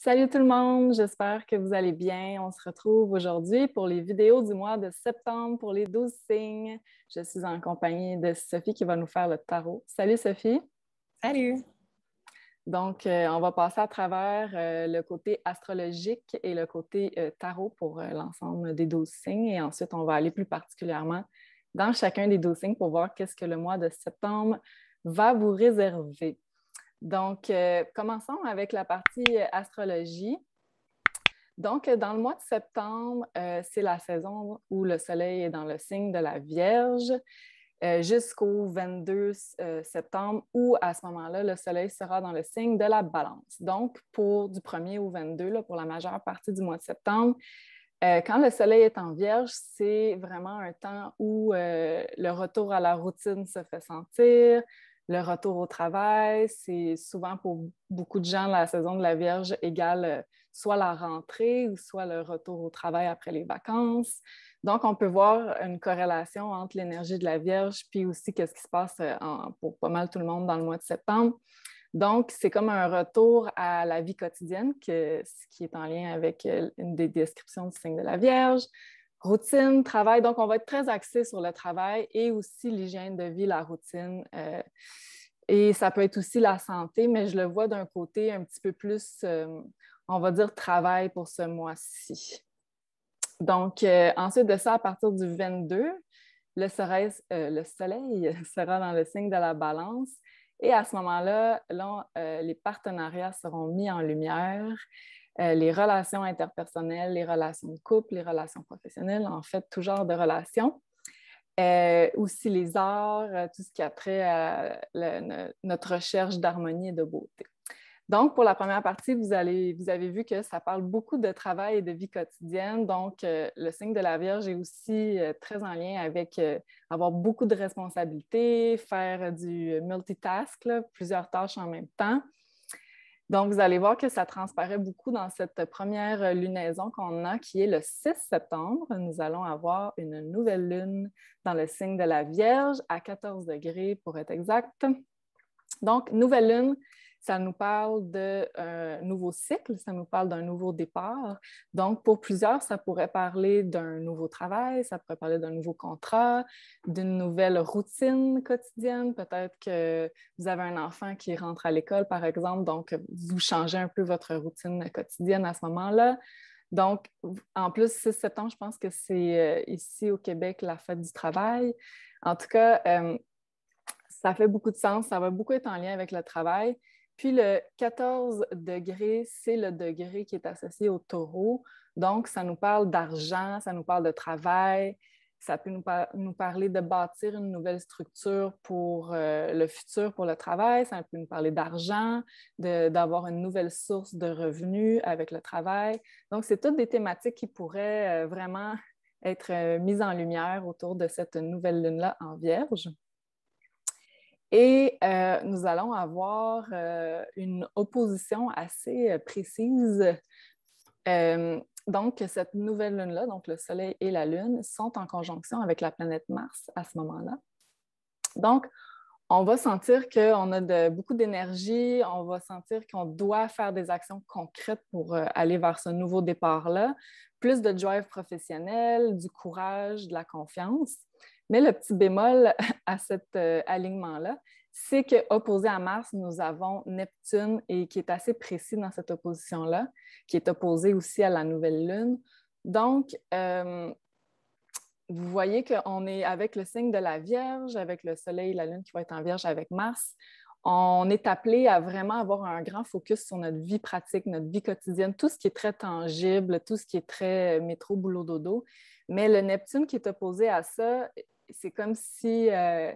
Salut tout le monde, j'espère que vous allez bien. On se retrouve aujourd'hui pour les vidéos du mois de septembre pour les 12 signes. Je suis en compagnie de Sophie qui va nous faire le tarot. Salut Sophie. Salut. Donc, euh, on va passer à travers euh, le côté astrologique et le côté euh, tarot pour l'ensemble des 12 signes. Et ensuite, on va aller plus particulièrement dans chacun des 12 signes pour voir qu'est-ce que le mois de septembre va vous réserver. Donc, euh, commençons avec la partie euh, astrologie. Donc, euh, dans le mois de septembre, c'est la saison où le soleil est dans le signe de la Vierge jusqu'au 22 septembre, où à ce moment-là, le soleil sera dans le signe de la balance. Donc, pour du 1er au 22, pour la majeure partie du mois de septembre, quand le soleil est en vierge, c'est vraiment un temps où le retour à la routine se fait sentir, le retour au travail. C'est souvent pour beaucoup de gens, la saison de la Vierge égale euh, soit la rentrée ou soit le retour au travail après les vacances. Donc, on peut voir une corrélation entre l'énergie de la Vierge puis aussi qu'est-ce qui se passe euh, pour pas mal tout le monde dans le mois de septembre. Donc, c'est comme un retour à la vie quotidienne, que, ce qui est en lien avec euh, une des descriptions du signe de la Vierge, routine, travail. Donc, on va être très axé sur le travail et aussi l'hygiène de vie, la routine. Euh, et ça peut être aussi la santé, mais je le vois d'un côté un petit peu plus, euh, on va dire, travail pour ce mois-ci. Donc, euh, ensuite de ça, à partir du 22, le soleil, sera dans le signe de la balance. Et à ce moment là, les partenariats seront mis en lumière. Euh, les relations interpersonnelles, les relations de couple, les relations professionnelles, en fait, tout genre de relations. Euh, aussi les arts, euh, tout ce qui a trait à notre recherche d'harmonie et de beauté. Donc, pour la première partie, vous, avez vu que ça parle beaucoup de travail et de vie quotidienne. Donc, le signe de la Vierge est aussi très en lien avec avoir beaucoup de responsabilités, faire du multitask, plusieurs tâches en même temps. Donc, vous allez voir que ça transparaît beaucoup dans cette première euh, lunaison qu'on a, qui est le 6 septembre. Nous allons avoir une nouvelle lune dans le signe de la Vierge à 14 degrés pour être exact. Donc, nouvelle lune ça nous parle d'un euh, nouveau cycle, ça nous parle d'un nouveau départ. Donc, pour plusieurs, ça pourrait parler d'un nouveau travail, ça pourrait parler d'un nouveau contrat, d'une nouvelle routine quotidienne. Peut-être que vous avez un enfant qui rentre à l'école, par exemple, donc vous changez un peu votre routine quotidienne à ce moment-là. Donc, en plus, 6-7 ans, je pense que c'est euh, ici au Québec la fête du travail. En tout cas, euh, ça fait beaucoup de sens, ça va beaucoup être en lien avec le travail. Puis le 14 degré, c'est le degré qui est associé au taureau. Donc, ça nous parle d'argent, ça nous parle de travail, ça peut nous, parler de bâtir une nouvelle structure pour euh, le futur, pour le travail, ça peut nous parler d'argent, d'avoir une nouvelle source de revenus avec le travail. Donc, c'est toutes des thématiques qui pourraient euh, vraiment être euh, mises en lumière autour de cette nouvelle lune-là en vierge. Et euh, nous allons avoir euh, une opposition assez euh, précise. donc, cette nouvelle lune-là, donc le Soleil et la Lune, sont en conjonction avec la planète Mars à ce moment-là. Donc, on va sentir qu'on a beaucoup d'énergie, on va sentir qu'on doit faire des actions concrètes pour aller vers ce nouveau départ-là, plus de drive professionnel, du courage, de la confiance. Mais le petit bémol à cet euh, alignement-là, c'est que opposé à Mars, nous avons Neptune et qui est assez précis dans cette opposition-là, qui est opposée aussi à la nouvelle Lune. Donc, euh, vous voyez qu'on est avec le signe de la Vierge, avec le Soleil et la Lune qui vont être en Vierge avec Mars. On est appelé à vraiment avoir un grand focus sur notre vie pratique, notre vie quotidienne, tout ce qui est très tangible, tout ce qui est très euh, métro, boulot, dodo. Mais le Neptune qui est opposé à ça c'est comme si euh,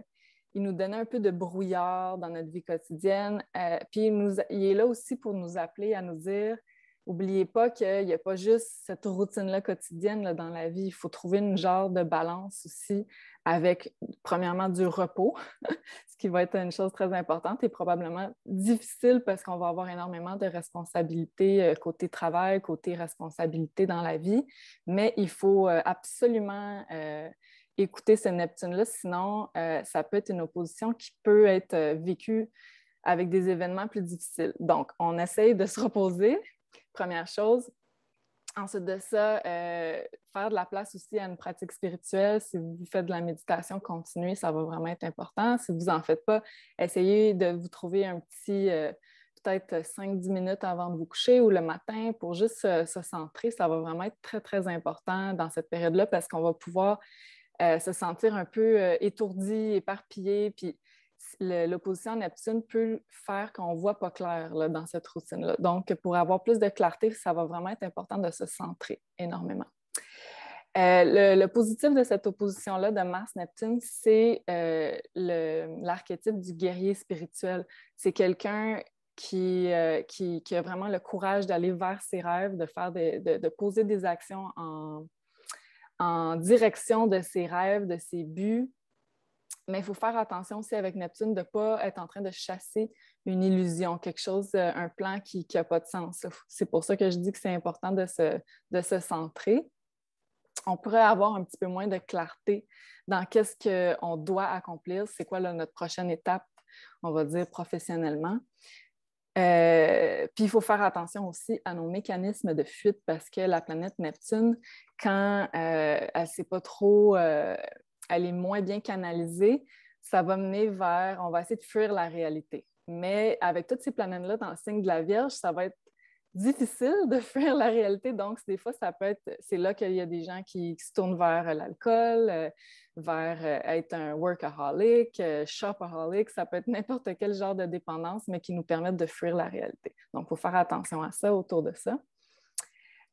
il nous donnait un peu de brouillard dans notre vie quotidienne. Euh, puis il, nous, est là aussi pour nous appeler à nous dire Oubliez pas qu'il n'y a pas juste cette routine-là quotidienne là, dans la vie. Il faut trouver une genre de balance aussi avec, premièrement, du repos, ce qui va être une chose très importante et probablement difficile parce qu'on va avoir énormément de responsabilités euh, côté travail, côté responsabilité dans la vie. Mais il faut absolument écouter ce Neptune-là, sinon euh, ça peut être une opposition qui peut être euh, vécue avec des événements plus difficiles. Donc, on essaye de se reposer, première chose. Ensuite de ça, euh, faire de la place aussi à une pratique spirituelle. Si vous faites de la méditation continuez, ça va vraiment être important. Si vous n'en faites pas, essayez de vous trouver un petit, peut-être 5-10 minutes avant de vous coucher ou le matin pour juste se centrer. Ça va vraiment être très, très important dans cette période-là parce qu'on va pouvoir euh, se sentir un peu euh, étourdi, éparpillé. Puis l'opposition Neptune peut faire qu'on ne voit pas clair là, dans cette routine-là. Donc, pour avoir plus de clarté, ça va vraiment être important de se centrer énormément. Euh, le, positif de cette opposition-là de Mars-Neptune, c'est l'archétype du guerrier spirituel. C'est quelqu'un qui, qui, qui, a vraiment le courage d'aller vers ses rêves, de, faire de, de poser des actions en, en direction de ses rêves, de ses buts. Mais il faut faire attention aussi avec Neptune de ne pas être en train de chasser une illusion, quelque chose, euh, un plan qui n'a pas de sens. C'est pour ça que je dis que c'est important de se, de se centrer. On pourrait avoir un petit peu moins de clarté dans qu'est-ce qu'on doit accomplir, c'est quoi notre prochaine étape, on va dire professionnellement. Euh, puis il faut faire attention aussi à nos mécanismes de fuite parce que la planète Neptune, quand euh, elle sait pas trop, euh, elle est moins bien canalisée, ça va mener vers, on va essayer de fuir la réalité. Mais avec toutes ces planètes-là dans le signe de la Vierge, ça va être difficile de fuir la réalité. Donc, des fois, ça peut être, c'est là qu'il y a des gens qui, se tournent vers euh, l'alcool, euh, vers euh, être un workaholic, shopaholic. Ça peut être n'importe quel genre de dépendance, mais qui nous permettent de fuir la réalité. Donc, il faut faire attention à ça autour de ça.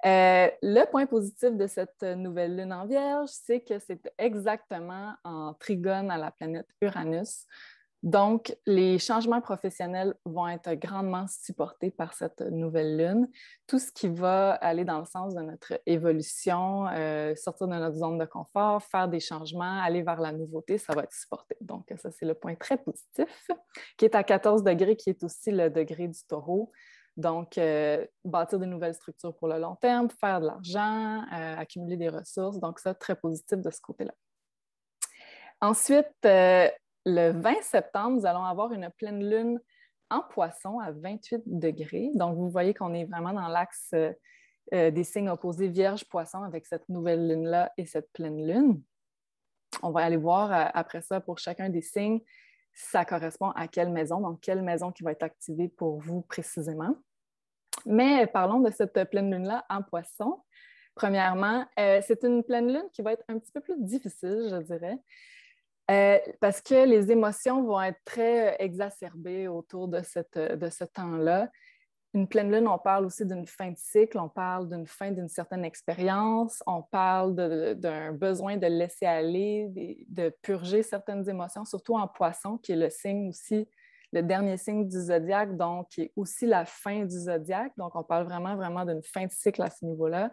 le point positif de cette nouvelle lune en vierge, c'est que c'est exactement en trigone à la planète Uranus. Donc, les changements professionnels vont être grandement supportés par cette nouvelle lune. Tout ce qui va aller dans le sens de notre évolution, euh, sortir de notre zone de confort, faire des changements, aller vers la nouveauté, ça va être supporté. Donc, ça, c'est le point très positif, qui est à 14 degrés, qui est aussi le degré du taureau. Donc, euh, bâtir de nouvelles structures pour le long terme, faire de l'argent, euh, accumuler des ressources. Donc, ça, très positif de ce côté-là. Ensuite, le 20 septembre, nous allons avoir une pleine lune en poisson à 28 degrés. Donc, vous voyez qu'on est vraiment dans l'axe euh, euh, des signes opposés vierge-poisson avec cette nouvelle lune-là et cette pleine lune. On va aller voir euh, après ça pour chacun des signes, ça correspond à quelle maison, donc quelle maison qui va être activée pour vous précisément. Mais parlons de cette pleine lune-là en poisson. Premièrement, c'est une pleine lune qui va être un petit peu plus difficile, je dirais. Euh, parce que les émotions vont être très euh, exacerbées autour euh, de, ce temps-là. Une pleine lune, on parle aussi d'une fin de cycle, on parle d'une fin d'une certaine expérience, on parle d'un besoin de laisser aller, de, purger certaines émotions, surtout en poisson, qui est le signe aussi le dernier signe du zodiaque, donc qui est aussi la fin du zodiaque. Donc, on parle vraiment, vraiment d'une fin de cycle à ce niveau-là.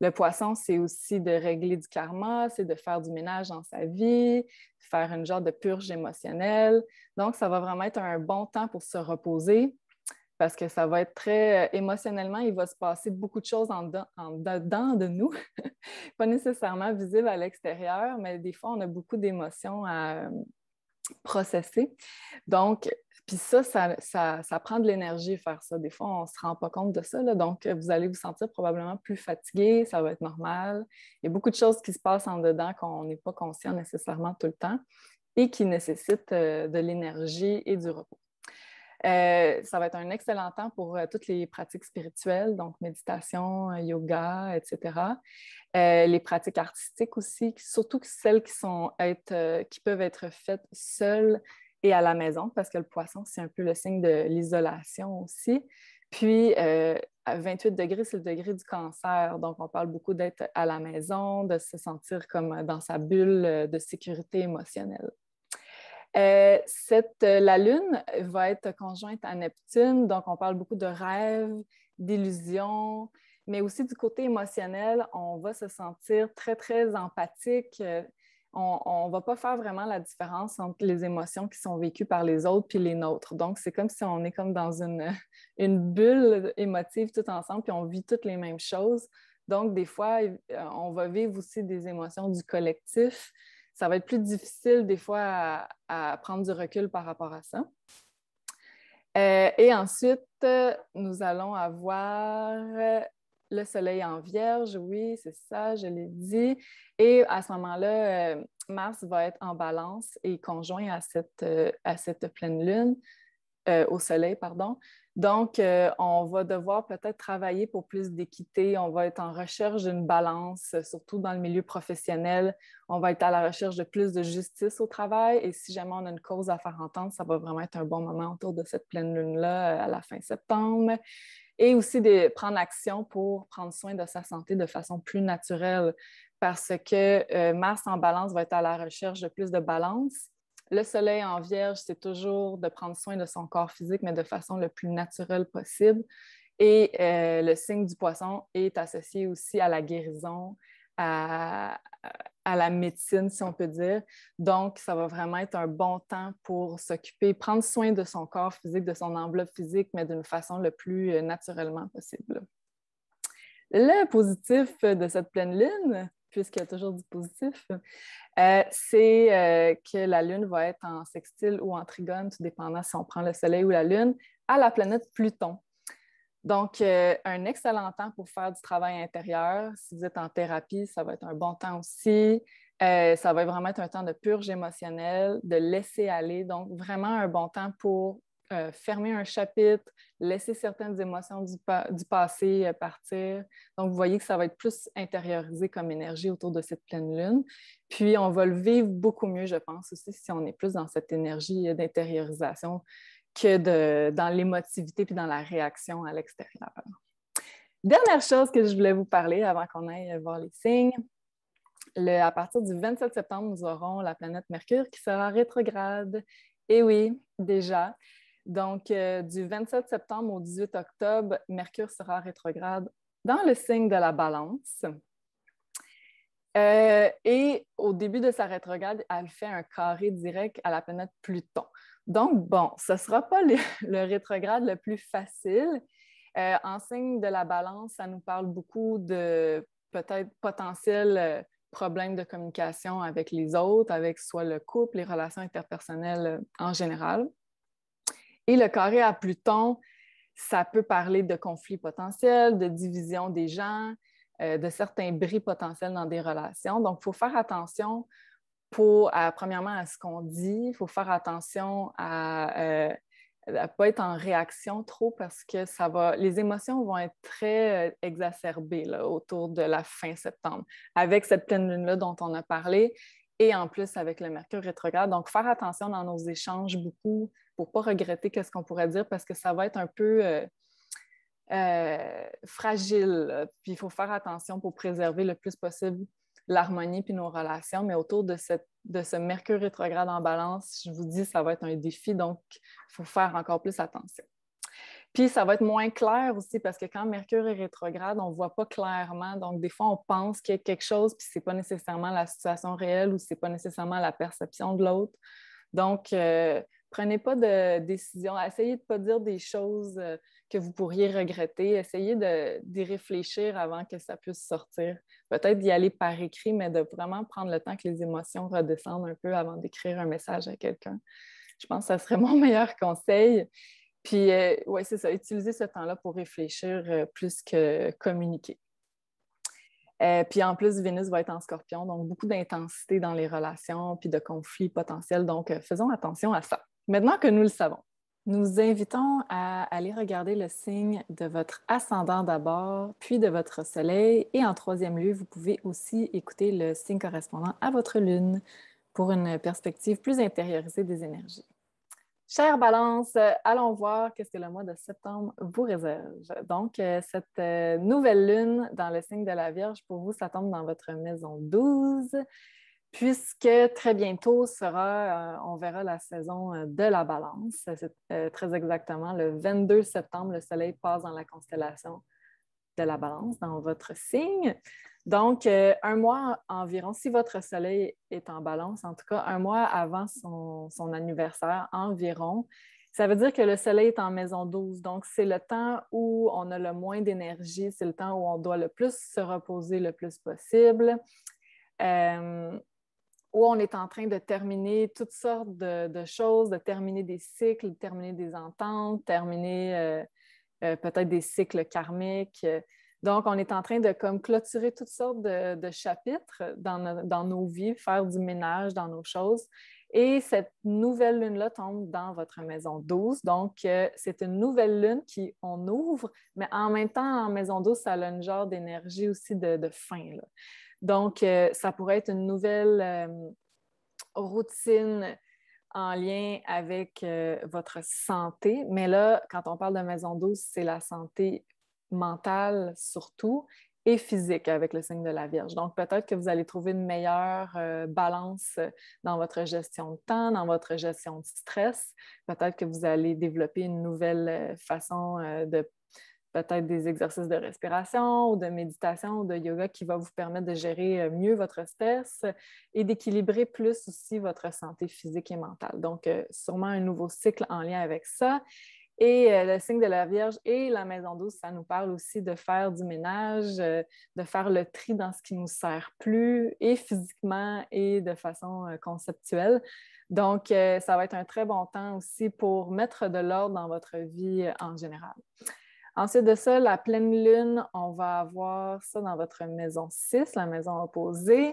Le poisson, c'est aussi de régler du karma, c'est de faire du ménage dans sa vie, faire une genre de purge émotionnelle. Donc, ça va vraiment être un bon temps pour se reposer parce que ça va être très euh, émotionnellement, il va se passer beaucoup de choses en, dedans, de nous, pas nécessairement visible à l'extérieur, mais des fois, on a beaucoup d'émotions à euh, processer. Donc, puis ça, ça, prend de l'énergie faire ça. Des fois, on ne se rend pas compte de ça. Donc, euh, vous allez vous sentir probablement plus fatigué, ça va être normal. Il y a beaucoup de choses qui se passent en dedans qu'on n'est pas conscient nécessairement tout le temps et qui nécessitent euh, de l'énergie et du repos. Euh, ça va être un excellent temps pour toutes les pratiques spirituelles, donc méditation, yoga, etc. les pratiques artistiques aussi, surtout celles qui, sont qui peuvent être faites seules et à la maison, parce que le poisson, c'est un peu le signe de l'isolation aussi. Puis, euh, à 28 degrés, c'est le degré du cancer. Donc, on parle beaucoup d'être à la maison, de se sentir comme dans sa bulle de sécurité émotionnelle. Euh, cette, euh, la Lune va être conjointe à Neptune, donc on parle beaucoup de rêves, d'illusions, mais aussi du côté émotionnel, on va se sentir très, très empathique, euh, on ne va pas faire vraiment la différence entre les émotions qui sont vécues par les autres puis les nôtres. Donc, c'est comme si on est comme dans une, bulle émotive tout ensemble, puis on vit toutes les mêmes choses. Donc, des fois, euh, on va vivre aussi des émotions du collectif. Ça va être plus difficile, des fois, à, prendre du recul par rapport à ça. Euh, et ensuite, nous allons avoir le soleil en vierge, oui, c'est ça, je l'ai dit. Et à ce moment-là, euh, Mars va être en balance et conjoint à cette, euh, à cette pleine lune, euh, au soleil, pardon. Donc, on va devoir peut-être travailler pour plus d'équité, on va être en recherche d'une balance, surtout dans le milieu professionnel. On va être à la recherche de plus de justice au travail et si jamais on a une cause à faire entendre, ça va vraiment être un bon moment autour de cette pleine lune-là à la fin septembre et aussi de prendre action pour prendre soin de sa santé de façon plus naturelle parce que euh, Mars en balance va être à la recherche de plus de balance. Le soleil en vierge, c'est toujours de prendre soin de son corps physique, mais de façon le plus naturelle possible. Et euh, le signe du poisson est associé aussi à la guérison, à, à la médecine, si on peut dire. Donc, ça va vraiment être un bon temps pour s'occuper, prendre soin de son corps physique, de son enveloppe physique, mais d'une façon le plus euh, naturellement possible. Le positif de cette pleine lune, puisqu'il y a toujours du positif, euh, c'est euh, que la Lune va être en sextile ou en trigone, tout dépendant si on prend le Soleil ou la Lune, à la planète Pluton. Donc, euh, un excellent temps pour faire du travail intérieur. Si vous êtes en thérapie, ça va être un bon temps aussi. Euh, ça va vraiment être un temps de purge émotionnelle, de laisser aller. Donc, vraiment un bon temps pour euh, fermer un chapitre, laisser certaines émotions du, passé partir. Donc, vous voyez que ça va être plus intériorisé comme énergie autour de cette pleine lune. Puis, on va le vivre beaucoup mieux, je pense, aussi, si on est plus dans cette énergie d'intériorisation que dans l'émotivité puis dans la réaction à l'extérieur. Dernière chose que je voulais vous parler avant qu'on aille voir les signes. à partir du 27 septembre, nous aurons la planète Mercure qui sera rétrograde. Et eh oui, déjà. Donc, euh, du 27 septembre au 18 octobre, Mercure sera rétrograde dans le signe de la balance. Euh, et au début de sa rétrograde, elle fait un carré direct à la planète Pluton. Donc, bon, ce ne sera pas le, rétrograde le plus facile. Euh, en signe de la balance, ça nous parle beaucoup de peut-être potentiels euh, problèmes de communication avec les autres, avec soit le couple, les relations interpersonnelles euh, en général. Et le carré à Pluton, ça peut parler de conflits potentiels, de division des gens, de certains bris potentiels dans des relations. Donc, il faut faire attention pour, euh, premièrement, à ce qu'on dit. Il faut faire attention à ne euh, pas être en réaction trop parce que ça va, les émotions vont être très euh, exacerbées autour de la fin septembre, avec cette pleine lune-là dont on a parlé et en plus avec le Mercure rétrograde. Donc, faire attention dans nos échanges beaucoup pour ne pas regretter qu'est-ce qu'on pourrait dire parce que ça va être un peu... fragile, puis il faut faire attention pour préserver le plus possible l'harmonie puis nos relations. Mais autour de, de ce Mercure rétrograde en balance, je vous dis, ça va être un défi, donc il faut faire encore plus attention. Puis ça va être moins clair aussi parce que quand Mercure est rétrograde, on ne voit pas clairement. Donc, des fois, on pense qu'il y a quelque chose, puis ce n'est pas nécessairement la situation réelle ou ce n'est pas nécessairement la perception de l'autre. Donc, euh, prenez pas de décision. Essayez de ne pas dire des choses euh, que vous pourriez regretter. Essayez d'y réfléchir avant que ça puisse sortir. Peut-être d'y aller par écrit, mais de vraiment prendre le temps que les émotions redescendent un peu avant d'écrire un message à quelqu'un. Je pense que ça serait mon meilleur conseil. Puis, euh, oui, c'est ça, utiliser ce temps-là pour réfléchir euh, plus que communiquer. Euh, puis en plus, Vénus va être en scorpion, donc beaucoup d'intensité dans les relations, puis de conflits potentiels. Donc, faisons attention à ça. Maintenant que nous le savons. Nous invitons à aller regarder le signe de votre ascendant d'abord, puis de votre soleil. Et en troisième lieu, vous pouvez aussi écouter le signe correspondant à votre lune pour une perspective plus intériorisée des énergies. Chère Balance, allons voir qu'est-ce que le mois de septembre vous réserve. Donc, euh, cette euh, nouvelle lune dans le signe de la Vierge, pour vous, ça tombe dans votre maison 12 puisque très bientôt sera, euh, on verra la saison euh, de la balance. Euh, c'est très exactement le 22 septembre, le Soleil passe dans la constellation de la balance, dans votre signe. Donc, un mois environ, si votre Soleil est en balance, en tout cas, un mois avant son, anniversaire environ, ça veut dire que le Soleil est en maison 12. Donc, c'est le temps où on a le moins d'énergie, c'est le temps où on doit le plus se reposer le plus possible où on est en train de terminer toutes sortes de, choses, de terminer des cycles, de terminer des ententes, terminer euh, euh, peut-être des cycles karmiques. Donc, on est en train de comme clôturer toutes sortes de, chapitres dans, nos vies, faire du ménage dans nos choses. Et cette nouvelle lune-là tombe dans votre maison 12. Donc, euh, c'est une nouvelle lune qui on ouvre, mais en même temps, en maison 12, ça a une genre d'énergie aussi de, de fin. Donc, euh, ça pourrait être une nouvelle euh, routine en lien avec euh, votre santé. Mais là, quand on parle de maison douce, c'est la santé mentale surtout et physique avec le signe de la Vierge. Donc, peut-être que vous allez trouver une meilleure balance dans votre gestion de temps, dans votre gestion de stress. Peut-être que vous allez développer une nouvelle façon de peut-être des exercices de respiration ou de méditation ou de yoga qui va vous permettre de gérer euh, mieux votre stress et d'équilibrer plus aussi votre santé physique et mentale. Donc, euh, sûrement un nouveau cycle en lien avec ça. Et euh, le signe de la Vierge et la maison douce, ça nous parle aussi de faire du ménage, de faire le tri dans ce qui nous sert plus, et physiquement et de façon conceptuelle. Donc, ça va être un très bon temps aussi pour mettre de l'ordre dans votre vie en général. Ensuite de ça, la pleine lune, on va avoir ça dans votre maison 6, la maison opposée.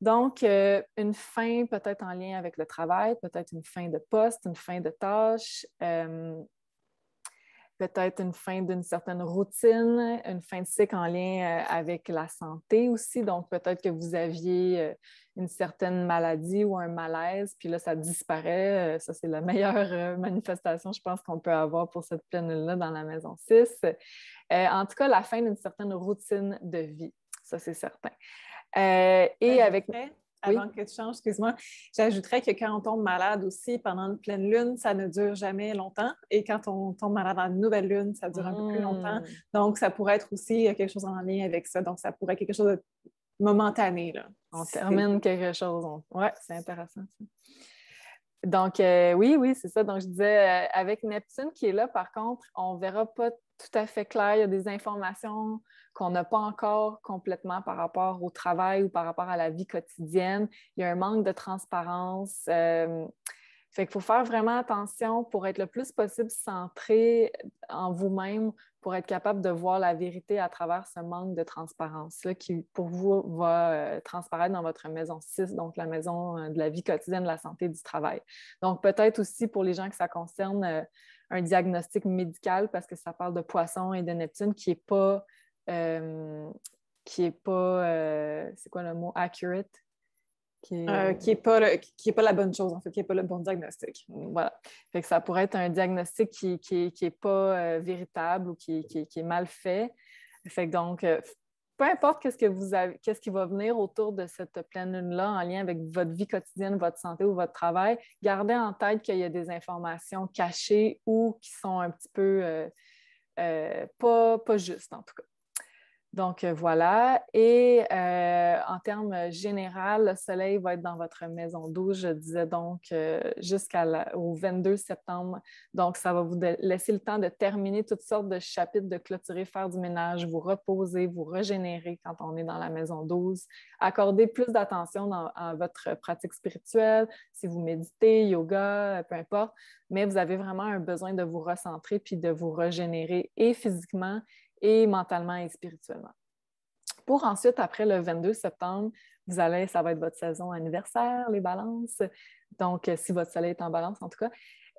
Donc, euh, une fin peut-être en lien avec le travail, peut-être une fin de poste, une fin de tâche, euh, peut-être une fin d'une certaine routine, une fin de cycle en lien euh, avec la santé aussi. Donc, peut-être que vous aviez euh, une certaine maladie ou un malaise, puis là, ça disparaît. Euh, ça, c'est la meilleure manifestation, je pense, qu'on peut avoir pour cette pleine-là dans la maison 6. en tout cas, la fin d'une certaine routine de vie. Ça, c'est certain. et ben, avec avant que tu changes, excuse-moi. J'ajouterais que quand on tombe malade aussi, pendant une pleine lune, ça ne dure jamais longtemps. Et quand on tombe malade dans une nouvelle lune, ça dure un peu plus longtemps. Hmm. Donc, ça pourrait être aussi euh, quelque chose en lien avec ça. Donc, ça pourrait être quelque chose de momentané. On termine quelque chose. Oui, c'est intéressant. Ça. Donc, euh, oui, oui, c'est ça. Donc, je disais, euh, avec Neptune qui est là, par contre, on ne verra pas tout à fait clair. Il y a des informations qu'on n'a pas encore complètement par rapport au travail ou par rapport à la vie quotidienne. Il y a un manque de transparence. Euh, fait qu'il faut faire vraiment attention pour être le plus possible centré en vous-même, pour être capable de voir la vérité à travers ce manque de transparence-là qui, pour vous, va euh, transparaître dans votre maison 6, donc la maison euh, de la vie quotidienne, de la santé, du travail. Donc, peut-être aussi pour les gens que ça concerne, euh, un diagnostic médical parce que ça parle de poisson et de Neptune qui n'est pas. qui est pas, c'est quoi le mot, accurate, qui n'est euh, euh, pas, pas la bonne chose, en fait, qui n'est pas le bon diagnostic. Voilà. ça pourrait être un diagnostic qui n'est pas euh, véritable ou qui, est mal fait. Fait donc, peu importe qu'est-ce que qui va venir autour de cette pleine lune-là en lien avec votre vie quotidienne, votre santé ou votre travail, gardez en tête qu'il y a des informations cachées ou qui sont un petit peu pas, pas justes, en tout cas. Donc euh, voilà. Et euh, en termes général, le soleil va être dans votre maison 12, je disais donc, euh, jusqu'au 22 septembre. Donc, ça va vous laisser le temps de terminer toutes sortes de chapitres, de clôturer, faire du ménage, vous reposer, vous régénérer quand on est dans la maison 12. Accorder plus d'attention à votre pratique spirituelle, si vous méditez, yoga, peu importe. Mais vous avez vraiment un besoin de vous recentrer puis de vous régénérer et physiquement et mentalement et spirituellement. Pour ensuite, après le 22 septembre, vous allez, ça va être votre saison anniversaire, les balances. Donc, euh, si votre soleil est en balance, en tout cas,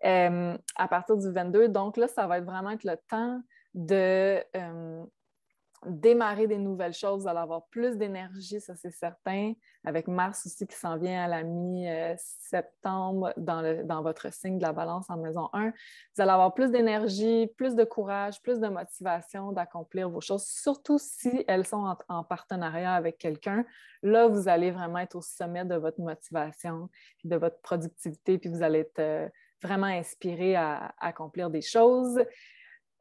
euh, à partir du 22, donc là, ça va être vraiment être le temps de euh, démarrer des nouvelles choses, vous allez avoir plus d'énergie, ça c'est certain. Avec Mars aussi qui s'en vient à la mi-septembre dans, votre signe de la balance en maison 1, vous allez avoir plus d'énergie, plus de courage, plus de motivation d'accomplir vos choses, surtout si elles sont en, partenariat avec quelqu'un. Là, vous allez vraiment être au sommet de votre motivation, de votre productivité, puis vous allez être... Euh, vraiment inspiré à accomplir des choses.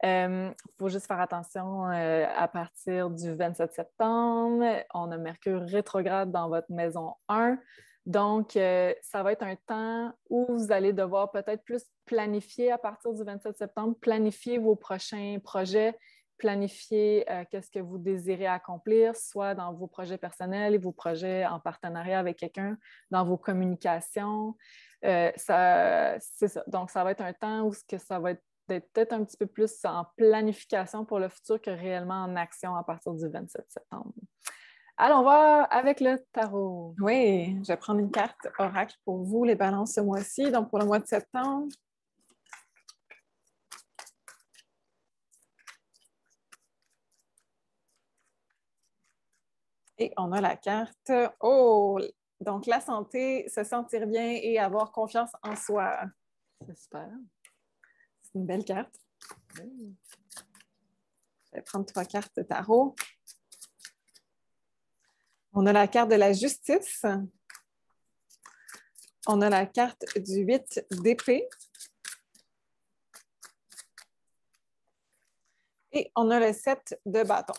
Il euh, faut juste faire attention euh, à partir du 27 septembre. On a Mercure rétrograde dans votre maison 1. Donc, euh, ça va être un temps où vous allez devoir peut-être plus planifier à partir du 27 septembre, planifier vos prochains projets, planifier qu'est-ce que vous désirez accomplir, soit dans vos projets personnels et vos projets en partenariat avec quelqu'un, dans vos communications. Donc, ça va être un temps où que ça va être d'être peut-être un petit peu plus en planification pour le futur que réellement en action à partir du 27 septembre. Allons voir avec le tarot. Oui, je vais prendre une carte oracle pour vous, les balances ce mois-ci, donc pour le mois de septembre. Et on a la carte. Oh, donc la santé, se sentir bien et avoir confiance en soi. C'est super une belle carte. Mmh. Je vais prendre trois cartes de tarot. On a la carte de la justice. On a la carte du 8 d'épée. Et on a le 7 de bâton.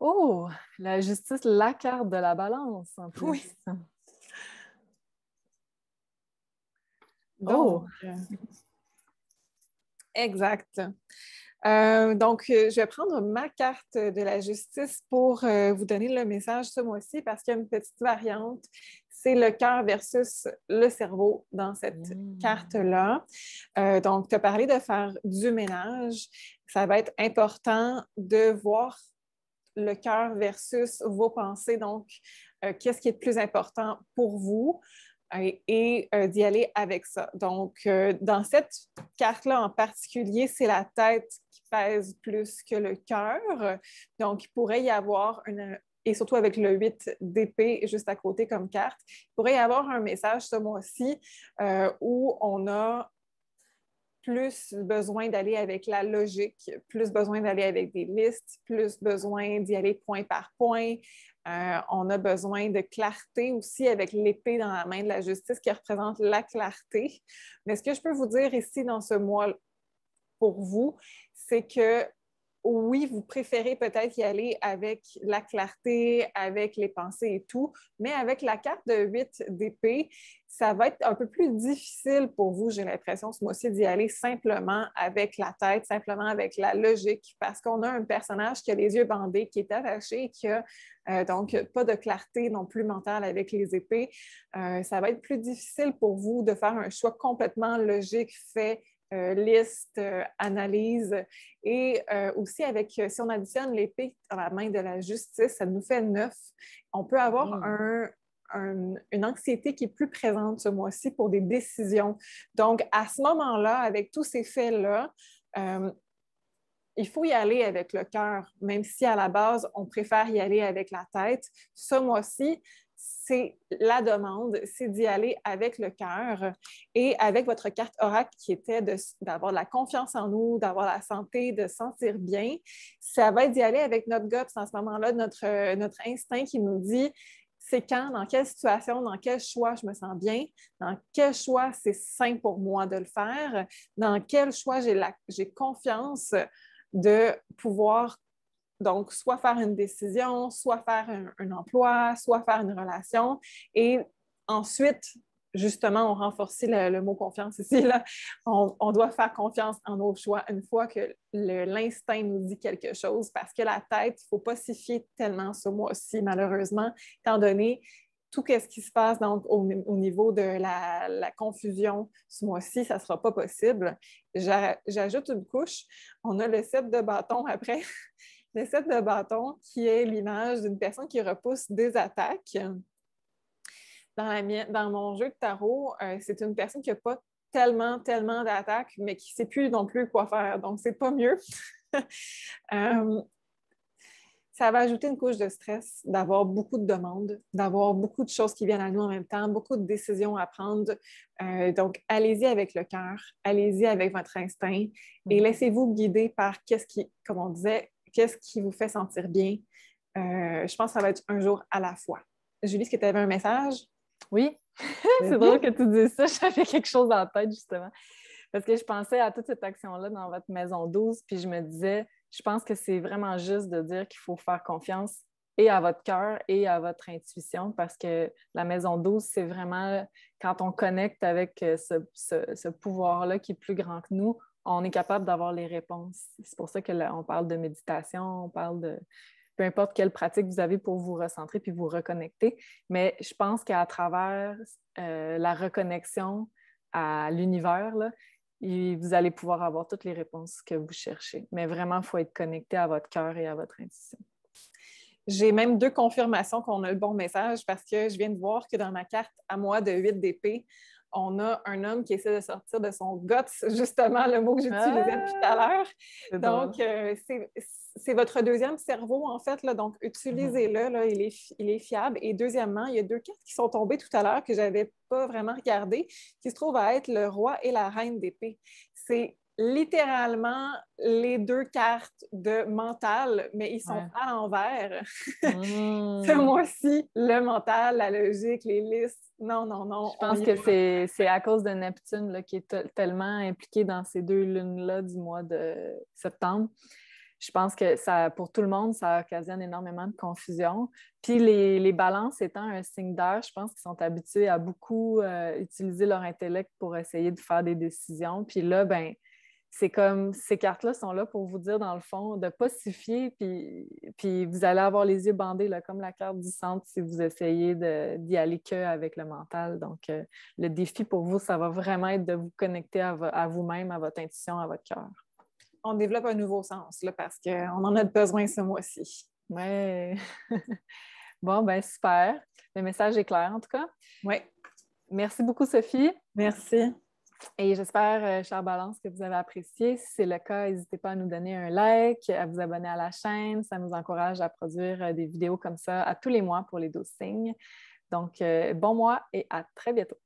Oh, la justice, la carte de la balance en plus. Oui. oh. Euh, exact. Euh, donc, euh, je vais prendre ma carte de la justice pour vous donner le message ce mois-ci parce qu'il y a une petite variante. C'est le cœur versus le cerveau dans cette mmh. carte-là. donc, tu as parlé de faire du ménage. Ça va être important de voir le cœur versus vos pensées. Donc, qu'est-ce qui est le plus important pour vous? et euh, d'y aller avec ça. Donc, euh, dans cette carte-là en particulier, c'est la tête qui pèse plus que le cœur. Donc, il pourrait y avoir une, et surtout avec le 8 d'épée juste à côté comme carte, il pourrait y avoir un message ce mois-ci euh, où on a plus besoin d'aller avec la logique, plus besoin d'aller avec des listes, plus besoin d'y aller point par point. Euh, on a besoin de clarté aussi avec l'épée dans la main de la justice qui représente la clarté. Mais ce que je peux vous dire ici dans ce mois pour vous, c'est que oui, vous préférez peut-être y aller avec la clarté, avec les pensées et tout, mais avec la carte de 8 d'épée, ça va être un peu plus difficile pour vous, j'ai l'impression, ce mois-ci, d'y aller simplement avec la tête, simplement avec la logique, parce qu'on a un personnage qui a les yeux bandés, qui est attaché, qui a euh, donc pas de clarté non plus mentale avec les épées. Euh, ça va être plus difficile pour vous de faire un choix complètement logique, fait euh, liste, euh, analyse. Et euh, aussi, avec, si on additionne l'épée à la main de la justice, ça nous fait neuf. On peut avoir mmh. une anxiété qui est plus présente ce mois-ci pour des décisions. Donc, à ce moment-là, avec tous ces faits-là, il faut y aller avec le cœur, même si à la base, on préfère y aller avec la tête. Ce mois-ci, c'est la demande, c'est d'y aller avec le cœur et avec votre carte oracle qui était d'avoir de, la confiance en nous, d'avoir la santé, de sentir bien. Ça va être d'y aller avec notre guts en ce moment-là, notre, notre instinct qui nous dit c'est quand, dans quelle situation, dans quel choix je me sens bien, dans quel choix c'est sain pour moi de le faire, dans quel choix j'ai confiance de pouvoir donc, soit faire une décision, soit faire un, emploi, soit faire une relation. Et ensuite, justement, on renforce le, mot confiance ici. Là. On, doit faire confiance en nos choix une fois que l'instinct nous dit quelque chose, parce que la tête, il ne faut pas s'y fier tellement ce mois-ci, malheureusement, étant donné tout ce qui se passe au, niveau de la, la confusion ce mois-ci, ça ne sera pas possible. J'ajoute une couche. On a le set de bâtons après. Le 7 de bâton, qui est l'image d'une personne qui repousse des attaques. Dans, mon jeu de tarot, euh, c'est une personne qui n'a pas tellement, tellement d'attaques, mais qui ne sait plus non plus quoi faire. Donc, ce n'est pas mieux. Euh, ça va ajouter une couche de stress d'avoir beaucoup de demandes, d'avoir beaucoup de choses qui viennent à nous en même temps, beaucoup de décisions à prendre. Euh, donc, allez-y avec le cœur, allez-y avec votre instinct et mm-hmm. laissez-vous guider par qu'est-ce qui, comme on disait, Qu'est-ce qui vous fait sentir bien? Euh, je pense que ça va être un jour à la fois. Julie, est-ce que tu avais un message? Oui. c'est drôle que tu dises ça. J'avais quelque chose en tête, justement. Parce que je pensais à toute cette action-là dans votre maison 12, puis je me disais, je pense que c'est vraiment juste de dire qu'il faut faire confiance et à votre cœur et à votre intuition, parce que la maison 12, c'est vraiment quand on connecte avec euh, ce pouvoir-là qui est plus grand que nous, on est capable d'avoir les réponses. C'est pour ça qu'on parle de méditation, on parle de peu importe quelle pratique vous avez pour vous recentrer puis vous reconnecter. Mais je pense qu'à travers euh, la reconnexion à l'univers, vous allez pouvoir avoir toutes les réponses que vous cherchez. Mais vraiment, il faut être connecté à votre cœur et à votre intuition. J'ai même deux confirmations qu'on a le bon message parce que je viens de voir que dans ma carte à moi de 8 d'épée, on a un homme qui essaie de sortir de son guts, justement, le mot que j'utilisais ah! tout à l'heure. Donc, euh, c'est votre deuxième cerveau, en fait. Là, donc, mm-hmm. utilisez-le, il, est, il est fiable. Et deuxièmement, il y a deux cartes qui sont tombées tout à l'heure que je n'avais pas vraiment regardées, qui se trouvent à être le roi et la reine d'épée. C'est littéralement les deux cartes de mental, mais ils sont à l'envers. C'est hmm. Ce mois le mental, la logique, les listes, non, non, non. Je pense que c'est à cause de Neptune là, qui est tellement impliqué dans ces deux lunes-là du mois de septembre. Je pense que ça, pour tout le monde, ça occasionne énormément de confusion. Puis les, balances étant un signe d'air, je pense qu'ils sont habitués à beaucoup euh, utiliser leur intellect pour essayer de faire des décisions. Puis là, ben, c'est comme ces cartes-là sont là pour vous dire, dans le fond, de ne pas s'y fier, puis, vous allez avoir les yeux bandés, comme la carte du centre, si vous essayez d'y aller que avec le mental. Donc, euh, le défi pour vous, ça va vraiment être de vous connecter à, vous-même, à votre intuition, à votre cœur. On développe un nouveau sens, parce qu'on en a besoin ce mois-ci. Oui. bon, ben super. Le message est clair, en tout cas. Oui. Merci beaucoup, Sophie. Merci. Et j'espère, euh, cher Balance, que vous avez apprécié. Si c'est le cas, n'hésitez pas à nous donner un like, à vous abonner à la chaîne. Ça nous encourage à produire euh, des vidéos comme ça à tous les mois pour les 12 signes. Donc, euh, bon mois et à très bientôt.